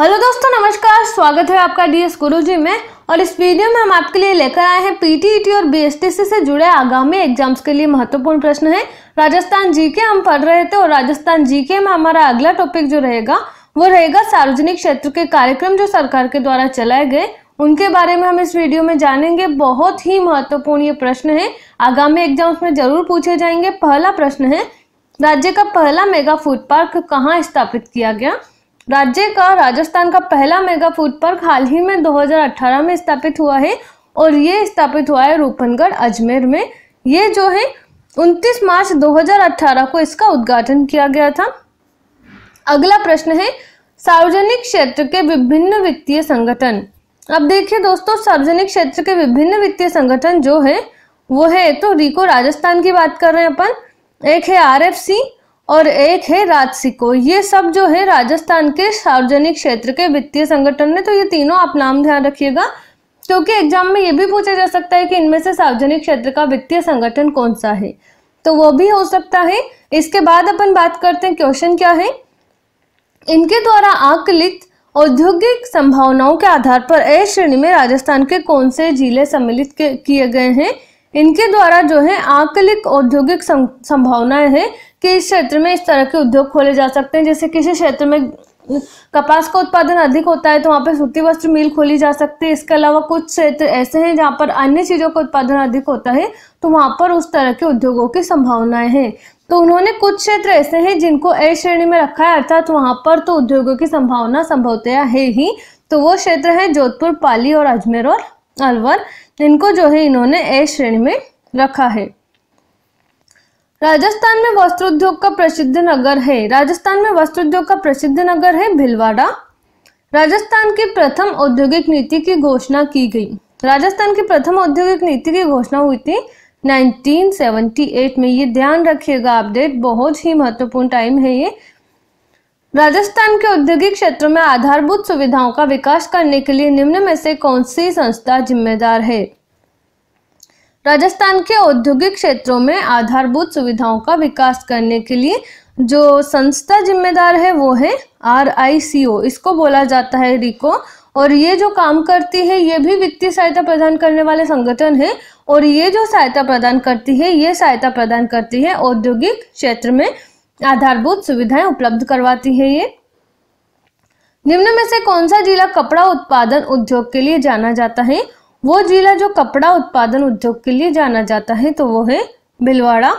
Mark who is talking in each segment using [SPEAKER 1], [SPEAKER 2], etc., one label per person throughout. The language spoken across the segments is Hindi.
[SPEAKER 1] हेलो दोस्तों नमस्कार स्वागत है आपका डीएस गुरुजी में और इस वीडियो में हम आपके लिए लेकर आए हैं पीटीईटी और बीएसटीसी से जुड़े आगामी एग्जाम्स के लिए महत्वपूर्ण प्रश्न है राजस्थान जीके हम पढ़ रहे थे और राजस्थान जीके में हमारा अगला टॉपिक जो रहेगा वो रहेगा सार्वजनिक क्षेत्र के कार्यक्रम जो सरकार के द्वारा चलाए गए उनके बारे में हम इस वीडियो में जानेंगे बहुत ही महत्वपूर्ण ये प्रश्न है आगामी एग्जाम्स में जरूर पूछे जाएंगे पहला प्रश्न है राज्य का पहला मेगा फूड पार्क कहाँ स्थापित किया गया राज्य का राजस्थान का पहला मेगा फूड पार्क हाल ही में 2018 में स्थापित हुआ है और ये स्थापित हुआ है रूपनगढ़ अजमेर में ये जो है 29 मार्च 2018 को इसका उद्घाटन किया गया था अगला प्रश्न है सार्वजनिक क्षेत्र के विभिन्न वित्तीय संगठन अब देखिए दोस्तों सार्वजनिक क्षेत्र के विभिन्न वित्तीय संगठन जो है वो है तो रिको राजस्थान की बात कर रहे हैं अपन एक है आर और एक है राजसिको ये सब जो है राजस्थान के सार्वजनिक क्षेत्र के वित्तीय संगठन ने तो ये तीनों आप नाम ध्यान रखिएगा क्योंकि तो एग्जाम में ये भी पूछा जा सकता है कि इनमें से सार्वजनिक क्षेत्र का वित्तीय संगठन कौन सा है तो वो भी हो सकता है इसके बाद अपन बात करते हैं क्वेश्चन क्या है इनके द्वारा आकलित औद्योगिक संभावनाओं के आधार पर ए श्रेणी में राजस्थान के कौन से जिले सम्मिलित किए गए हैं इनके द्वारा जो है आकलिक औद्योगिक संभावनाएं हैं कि इस क्षेत्र में इस तरह के उद्योग खोले जा सकते हैं जैसे किसी क्षेत्र में कपास का उत्पादन अधिक होता है तो वहाँ पर सूती वस्त्र मिल खोली जा सकती है इसके अलावा कुछ क्षेत्र ऐसे हैं जहाँ पर अन्य चीज़ों का उत्पादन अधिक होता है तो वहाँ पर उस तरह के उद्योगों की संभावनाएं हैं तो उन्होंने कुछ क्षेत्र ऐसे हैं जिनको ए श्रेणी में रखा है अर्थात वहाँ पर तो उद्योगों की संभावना संभवतया है ही तो वो क्षेत्र है जोधपुर पाली और अजमेर और अलवर जिनको जो है इन्होंने ए श्रेणी में रखा है राजस्थान में उद्योग का प्रसिद्ध नगर है राजस्थान में उद्योग का प्रसिद्ध नगर है भिलवाड़ा राजस्थान की प्रथम औद्योगिक नीति की घोषणा की गई राजस्थान की प्रथम औद्योगिक नीति की घोषणा हुई थी 1978 में ये ध्यान रखिएगा अपडेट बहुत ही महत्वपूर्ण टाइम है ये राजस्थान के औद्योगिक क्षेत्र में आधारभूत सुविधाओं का विकास करने के लिए निम्न में से कौन सी संस्था जिम्मेदार है राजस्थान के औद्योगिक क्षेत्रों में आधारभूत सुविधाओं का विकास करने के लिए जो संस्था जिम्मेदार है वो है आर आई सी ओ इसको बोला जाता है रिको और ये जो काम करती है ये भी वित्तीय सहायता प्रदान करने वाले संगठन है और ये जो सहायता प्रदान करती है ये सहायता प्रदान करती है औद्योगिक क्षेत्र में आधारभूत सुविधाएं उपलब्ध करवाती है ये निम्न में से कौन सा जिला कपड़ा उत्पादन उद्योग के लिए जाना जाता है वो जिला जो कपड़ा उत्पादन उद्योग के लिए जाना जाता है तो वो है भिलवाड़ा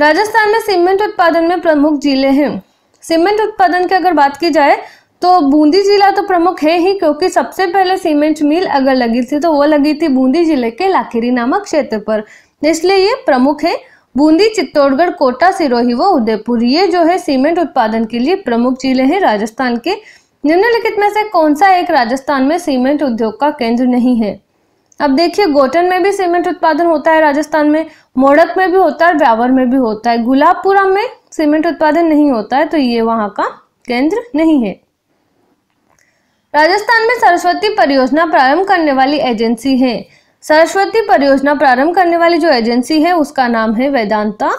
[SPEAKER 1] राजस्थान में सीमेंट उत्पादन में प्रमुख जिले हैं सीमेंट उत्पादन की अगर बात की जाए तो बूंदी जिला तो प्रमुख है ही क्योंकि सबसे पहले सीमेंट मिल अगर लगी थी तो वो लगी थी बूंदी जिले के लाखेरी नामक क्षेत्र पर इसलिए ये प्रमुख है बूंदी चित्तौड़गढ़ कोटा सिरोही व उदयपुर ये जो है सीमेंट उत्पादन के लिए प्रमुख जिले हैं राजस्थान के निम्नलिखित में से कौन सा एक राजस्थान में सीमेंट उद्योग का केंद्र नहीं है अब देखिए गोटन में भी सीमेंट उत्पादन होता है राजस्थान में मोड़क में भी होता है ब्यावर में भी होता है गुलाबपुरा में सीमेंट उत्पादन नहीं होता है तो ये वहां का केंद्र नहीं है राजस्थान में सरस्वती परियोजना प्रारंभ करने वाली एजेंसी है सरस्वती परियोजना प्रारंभ करने वाली जो एजेंसी है उसका नाम है वेदांता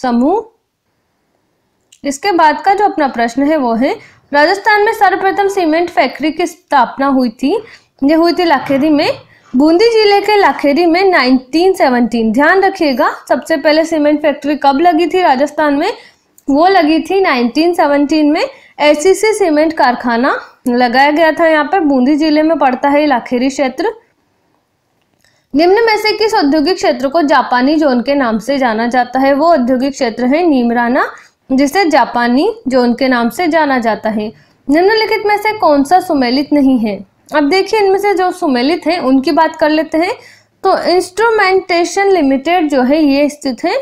[SPEAKER 1] समूह इसके बाद का जो अपना प्रश्न है वो है राजस्थान में सर्वप्रथम सीमेंट फैक्ट्री की स्थापना हुई थी ये हुई थी लाखेरी में बूंदी जिले के लाखेरी में 1917 ध्यान रखिएगा सबसे पहले सीमेंट फैक्ट्री कब लगी थी राजस्थान में वो लगी थी 1917 में एसीसी सीमेंट कारखाना लगाया गया था यहाँ पर बूंदी जिले में पड़ता है लाखेरी क्षेत्र निम्न में से किस औद्योगिक क्षेत्र को जापानी जोन के नाम से जाना जाता है वो औद्योगिक क्षेत्र है नीमराना जिसे जापानी जोन के नाम से जाना जाता है निम्नलिखित में से कौन सा सुमेलित नहीं है अब देखिए इनमें से जो सुमेलित है उनकी बात कर लेते हैं तो इंस्ट्रूमेंटेशन लिमिटेड जो है ये स्थित है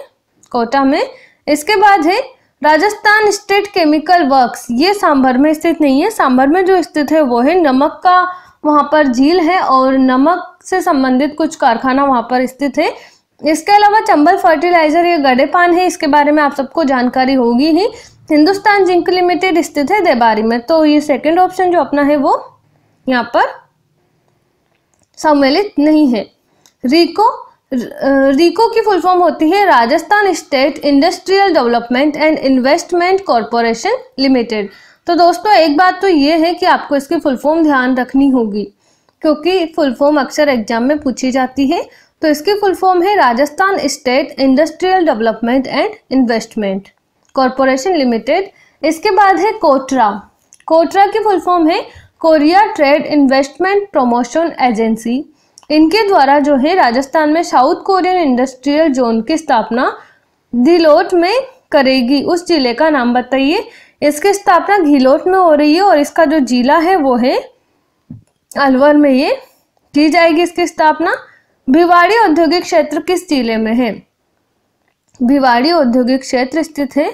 [SPEAKER 1] कोटा में इसके बाद है राजस्थान स्टेट केमिकल वर्क्स ये सांभर में स्थित नहीं है सांभर में जो स्थित है वो है नमक का वहाँ पर झील है और नमक से संबंधित कुछ कारखाना वहाँ पर स्थित है इसके अलावा चंबल फर्टिलाइजर ये गड़ेपान है इसके बारे में आप सबको जानकारी होगी ही हिंदुस्तान जिंक लिमिटेड स्थित है देबारी में तो ये सेकंड ऑप्शन जो अपना है वो यहाँ पर सम्मिलित नहीं है रिको रिको की फुल फॉर्म होती है Rajasthan state industrial development and investment corporation limited तो दोस्तों एक बात तो ये है कि आपको इसकी फुल फॉर्म ध्यान रखनी होगी क्योंकि फुल फॉर्म अक्सर एग्जाम में पूछी जाती है तो इसकी फुल फॉर्म है Rajasthan state industrial development and investment corporation limited इसके बाद है कोटरा कोटरा की फुल फॉर्म है Korea trade investment promotion agency इनके द्वारा जो है राजस्थान में साउथ कोरियन इंडस्ट्रियल जोन की स्थापना दिलोट में करेगी उस जिले का नाम बताइए इसकी स्थापना घिलोट में हो रही है और इसका जो जिला है वो है अलवर में ये की जाएगी इसकी स्थापना भिवाड़ी औद्योगिक क्षेत्र किस जिले में है भिवाड़ी औद्योगिक क्षेत्र स्थित है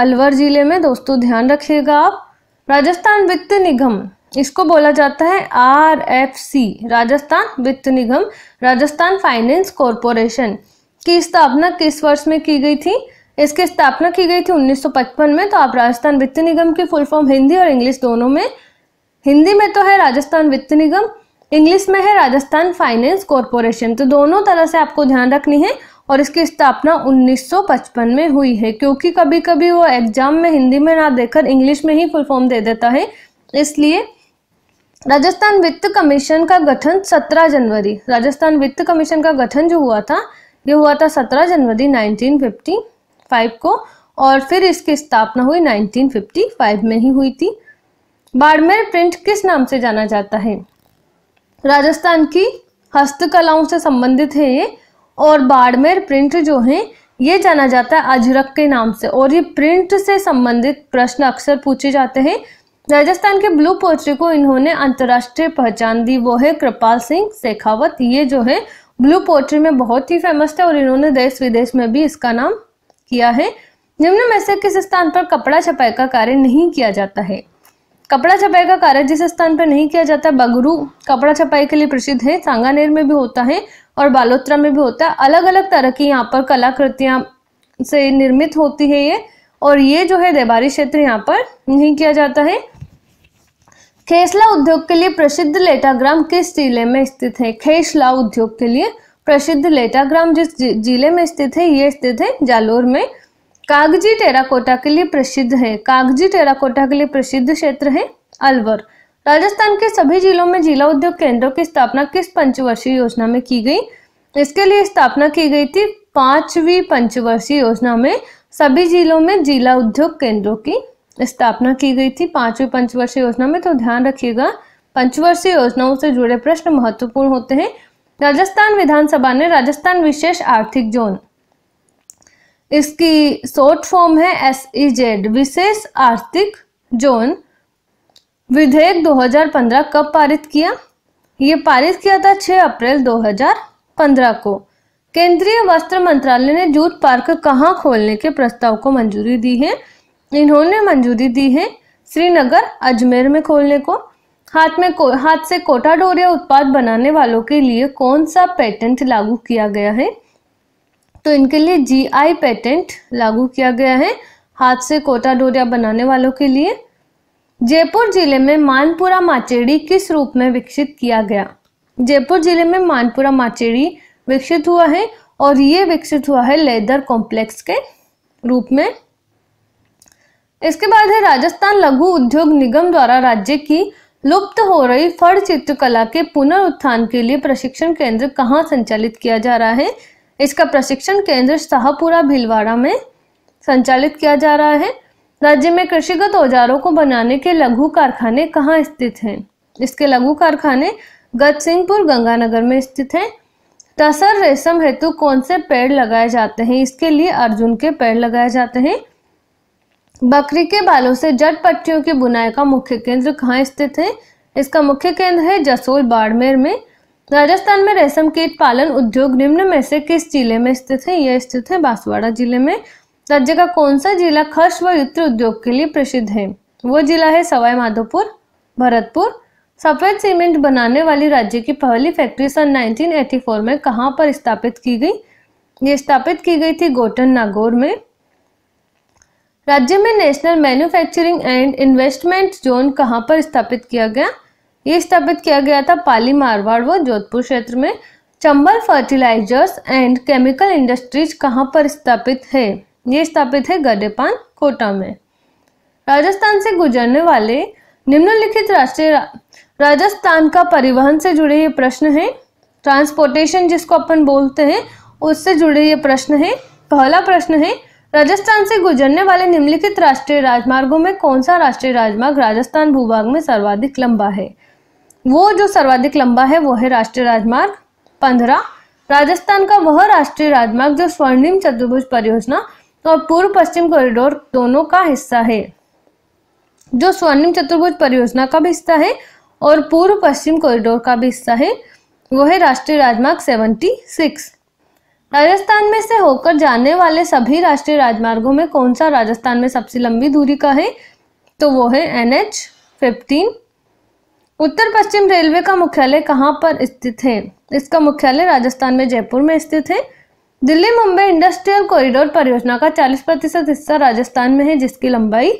[SPEAKER 1] अलवर जिले में दोस्तों ध्यान रखिएगा आप राजस्थान वित्त निगम इसको बोला जाता है आर एफ सी राजस्थान वित्त निगम राजस्थान फाइनेंस कॉरपोरेशन की स्थापना किस वर्ष में की गई थी इसकी स्थापना की गई थी 1955 में तो आप राजस्थान वित्त निगम की फुल फॉर्म हिंदी और इंग्लिश दोनों में हिंदी में तो है राजस्थान वित्त निगम इंग्लिश में है राजस्थान फाइनेंस कॉरपोरेशन तो दोनों तरह से आपको ध्यान रखनी है और इसकी स्थापना 1955 में हुई है क्योंकि कभी कभी वो एग्जाम में हिंदी में ना देकर इंग्लिश में ही फुल फॉर्म दे देता है इसलिए राजस्थान वित्त कमीशन का गठन 17 जनवरी राजस्थान वित्त कमीशन का गठन जो हुआ था ये हुआ था 17 जनवरी 1950 फाइव को और फिर इसकी स्थापना हुई 1955 में ही हुई थी बाड़मेर प्रिंट किस नाम से जाना जाता है राजस्थान की हस्तकलाओं से संबंधित है ये और बाड़मेर प्रिंट जो है ये जाना जाता है अजरक के नाम से और ये प्रिंट से संबंधित प्रश्न अक्सर पूछे जाते हैं राजस्थान के ब्लू पोएट्री को इन्होंने अंतर्राष्ट्रीय पहचान दी वो है कृपाल सिंह शेखावत ये जो है ब्लू पोएट्री में बहुत ही फेमस थे और इन्होंने देश विदेश में भी इसका नाम किया है निम्न में से किस स्थान पर कपड़ा छपाई का कार्य नहीं किया जाता है कपड़ा छपाई का कार्य जिस स्थान पर नहीं किया जाता बगरू कपड़ा छपाई के लिए प्रसिद्ध है सांगानेर में भी होता है और बालोत्रा में भी होता है अलग अलग तरह की यहाँ पर कलाकृतियां से निर्मित होती है ये और ये जो है देवारी क्षेत्र यहाँ पर नहीं किया जाता है खेसला उद्योग के लिए प्रसिद्ध लेटाग्राम किस जिले में स्थित है खेसला उद्योग के लिए प्रसिद्ध लेटाग्राम जिस जिले में स्थित है ये स्थित है जालोर में कागजी टेराकोटा के लिए प्रसिद्ध है कागजी टेराकोटा के लिए प्रसिद्ध क्षेत्र है अलवर राजस्थान के सभी जिलों में जिला उद्योग केंद्रों की स्थापना किस पंचवर्षीय योजना में की गई इसके लिए स्थापना की गई थी पांचवी पंचवर्षीय योजना में सभी जिलों में जिला उद्योग केंद्रों की स्थापना की गई थी पांचवी पंचवर्षीय योजना में तो ध्यान रखिएगा पंचवर्षीय योजनाओं से जुड़े प्रश्न महत्वपूर्ण होते हैं राजस्थान विधानसभा ने राजस्थान विशेष आर्थिक जोन इसकी शॉर्ट फॉर्म है एस ई जेड विशेष आर्थिक जोन विधेयक 2015 कब पारित किया ये पारित किया था 6 अप्रैल 2015 को केंद्रीय वस्त्र मंत्रालय ने जूट पार्क कहाँ खोलने के प्रस्ताव को मंजूरी दी है इन्होंने मंजूरी दी है श्रीनगर अजमेर में खोलने को हाथ में हाथ से कोटा डोरिया उत्पाद बनाने वालों के लिए कौन सा पेटेंट लागू किया गया है तो इनके लिए जीआई पेटेंट लागू किया गया है हाथ से कोटा डोरिया बनाने वालों के लिए जयपुर जिले में मानपुरा माचेड़ी किस रूप में विकसित किया गया जयपुर जिले में मानपुरा माचेड़ी विकसित हुआ है और ये विकसित हुआ है लेदर कॉम्प्लेक्स के रूप में इसके बाद है राजस्थान लघु उद्योग निगम द्वारा राज्य की लुप्त हो रही फड़ चित्रकला के पुनरुत्थान के लिए प्रशिक्षण केंद्र कहाँ संचालित किया जा रहा है इसका प्रशिक्षण केंद्र शाहपुरा भीलवाड़ा में संचालित किया जा रहा है राज्य में कृषिगत औजारों को बनाने के लघु कारखाने कहाँ स्थित हैं इसके लघु कारखाने गज सिंहपुर गंगानगर में स्थित हैं तसर रेशम हेतु कौन से पेड़ लगाए जाते हैं इसके लिए अर्जुन के पेड़ लगाए जाते हैं बकरी के बालों से जट पट्टियों की बुनाई का मुख्य केंद्र कहाँ स्थित है इसका मुख्य केंद्र है जसोल बाड़मेर में राजस्थान में रेशम कीट पालन उद्योग निम्न में से किस जिले में स्थित है यह स्थित है बांसवाड़ा जिले में राज्य का कौन सा जिला खर्च व युत्र उद्योग के लिए प्रसिद्ध है वो जिला है सवाई माधोपुर भरतपुर सफेद सीमेंट बनाने वाली राज्य की पहली फैक्ट्री सन 1984 में कहाँ पर स्थापित की गई ये स्थापित की गई थी गोटन नागौर में राज्य में national manufacturing and investment zone कहाँ पर स्थापित किया गया ये स्थापित किया गया था पाली मारवाड़ व जोधपुर क्षेत्र में Chambal fertilisers and chemical industries कहाँ पर स्थापित है ये स्थापित है गडेपान कोटा में राजस्थान से गुजरने वाले निम्नलिखित राष्ट्रीय रा... राजस्थान का परिवहन से जुड़े ये प्रश्न है ट्रांसपोर्टेशन जिसको अपन बोलते हैं उससे जुड़े ये प्रश्न है पहला प्रश्न है राजस्थान से गुजरने वाले निम्नलिखित राष्ट्रीय राजमार्गों में कौन सा राष्ट्रीय राजमार्ग राजस्थान भूभाग में सर्वाधिक लंबा है वो जो सर्वाधिक लंबा है वो है राष्ट्रीय राजमार्ग पंद्रह राजस्थान का वह राष्ट्रीय राजमार्ग जो स्वर्णिम चतुर्भुज परियोजना और पूर्व पश्चिम कॉरिडोर दोनों का हिस्सा है जो स्वर्णिम चतुर्भुज परियोजना का भी हिस्सा है और पूर्व पश्चिम कॉरिडोर का भी हिस्सा है वह है राष्ट्रीय राजमार्ग सेवेंटी सिक्स राजस्थान में से होकर जाने वाले सभी राष्ट्रीय राजमार्गों में कौन सा राजस्थान में सबसे लंबी दूरी का है तो वो है एन एच फिफ्टीन उत्तर पश्चिम रेलवे का मुख्यालय कहाँ पर स्थित है इसका मुख्यालय राजस्थान में जयपुर में स्थित है दिल्ली मुंबई इंडस्ट्रियल कॉरिडोर परियोजना का 40 प्रतिशत हिस्सा राजस्थान में है जिसकी लंबाई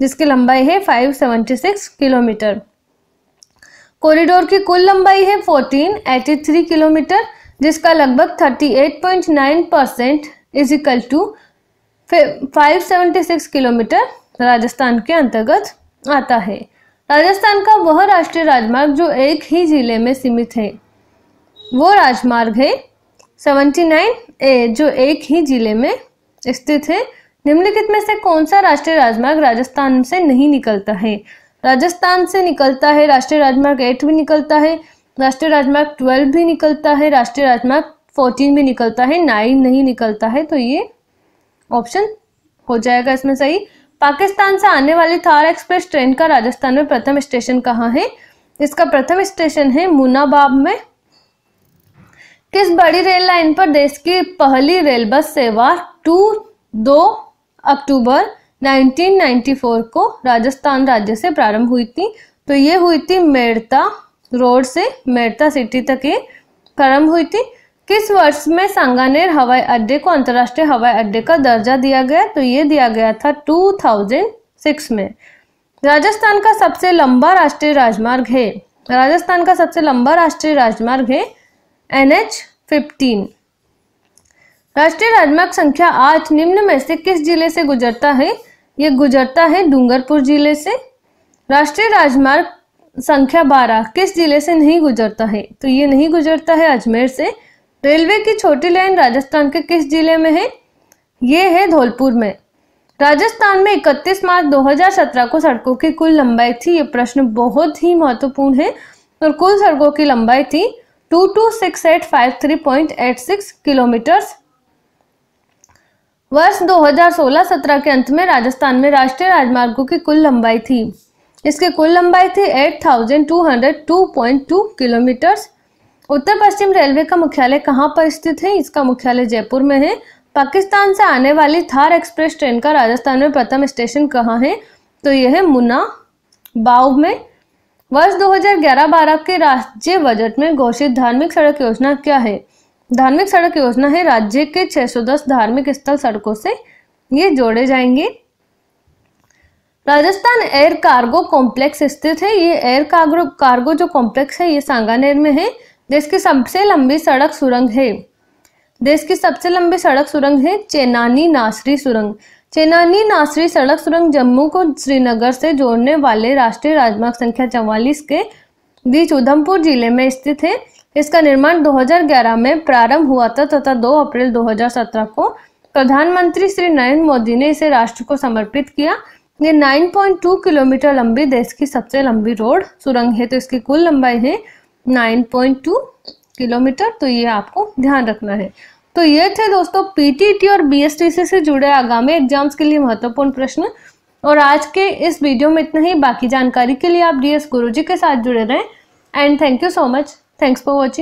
[SPEAKER 1] जिसकी लंबाई है 576 किलोमीटर कॉरिडोर की कुल लंबाई है 1483 किलोमीटर जिसका लगभग 38.9 percent is equal to five kilometre Rajasthan के अंतर्गत आता है राजस्थान का वह राष्ट्रीय राजमार्ग जो एक ही जिले में सीमित है वो राजमार्ग है 79 ए जो एक ही जिले में स्थित है निम्नलिखित में से कौन सा राष्ट्रीय राजमार्ग राजस्थान से नहीं निकलता है राजस्थान से निकलता है राष्ट्रीय राजमार्ग एट भी निकलता है राष्ट्रीय राजमार्ग ट्वेल्व भी निकलता है राष्ट्रीय राजमार्ग फोर्टीन भी निकलता है नाइन नहीं निकलता है तो ये ऑप्शन हो जाएगा इसमें सही पाकिस्तान से आने वाली थार एक्सप्रेस ट्रेन का राजस्थान में प्रथम स्टेशन कहाँ है इसका प्रथम स्टेशन है मुनाबाब में किस बड़ी रेल लाइन पर देश की पहली रेल बस सेवा टू दो अक्टूबर 1994 को राजस्थान राज्य से प्रारंभ हुई थी तो ये हुई थी मेड़ता रोड से मेरता सिटी तक ये प्रारंभ हुई थी किस वर्ष में सांगानेर हवाई अड्डे को अंतर्राष्ट्रीय हवाई अड्डे का दर्जा दिया गया तो ये दिया गया था 2006 में राजस्थान का सबसे लंबा राष्ट्रीय राजमार्ग है राजस्थान का सबसे लंबा राष्ट्रीय राजमार्ग है एन एच फिफ्टीन राष्ट्रीय राजमार्ग संख्या आठ निम्न में से किस जिले से गुजरता है ये गुजरता है डूंगरपुर जिले से राष्ट्रीय राजमार्ग संख्या बारह किस जिले से नहीं गुजरता है तो ये नहीं गुजरता है अजमेर से रेलवे की छोटी लाइन राजस्थान के किस जिले में है ये है धौलपुर में राजस्थान में 31 मार्च 2017 को सड़कों की कुल लंबाई थी ये प्रश्न बहुत ही महत्वपूर्ण है और कुल सड़कों की लंबाई थी 226,853.86 किलोमीटर वर्ष 2016-17 के अंत में राजस्थान में राष्ट्रीय राजमार्गों की कुल लंबाई थी इसके कुल लंबाई थी 8,202.2 किलोमीटर उत्तर पश्चिम रेलवे का मुख्यालय कहाँ पर स्थित है इसका मुख्यालय जयपुर में है पाकिस्तान से आने वाली थार एक्सप्रेस ट्रेन का राजस्थान में प्रथम स्टेशन कहाँ है तो यह है मुना बाव में वर्ष 2011-12 के राज्य बजट में घोषित धार्मिक सड़क योजना क्या है धार्मिक सड़क योजना है राज्य के 610 धार्मिक स्थल सड़कों से ये जोड़े जाएंगे राजस्थान एयर कार्गो कॉम्प्लेक्स स्थित है ये एयर कार्गो कार्गो जो कॉम्प्लेक्स है ये सांगानेर में है देश की सबसे लंबी सड़क सुरंग है देश की सबसे लंबी सड़क सुरंग है चेनानी नासरी सुरंग चेनानी नासरी सड़क सुरंग जम्मू को श्रीनगर से जोड़ने वाले राष्ट्रीय राजमार्ग संख्या चौवालीस के बीच उधमपुर जिले में स्थित है इसका निर्माण 2011 में प्रारंभ हुआ था तथा 2 अप्रैल 2017 को प्रधानमंत्री श्री नरेंद्र मोदी ने इसे राष्ट्र को समर्पित किया ये 9.2 किलोमीटर लंबी देश की सबसे लंबी रोड सुरंग है तो इसकी कुल लंबाई है 9.2 किलोमीटर तो ये आपको ध्यान रखना है तो ये थे दोस्तों पीटीटी और बीएसटीसी से जुड़े आगामी एग्जाम्स के लिए महत्वपूर्ण प्रश्न और आज के इस वीडियो में इतना ही बाकी जानकारी के लिए आप डीएस गुरुजी के साथ जुड़े रहें and thank you so much thanks for watching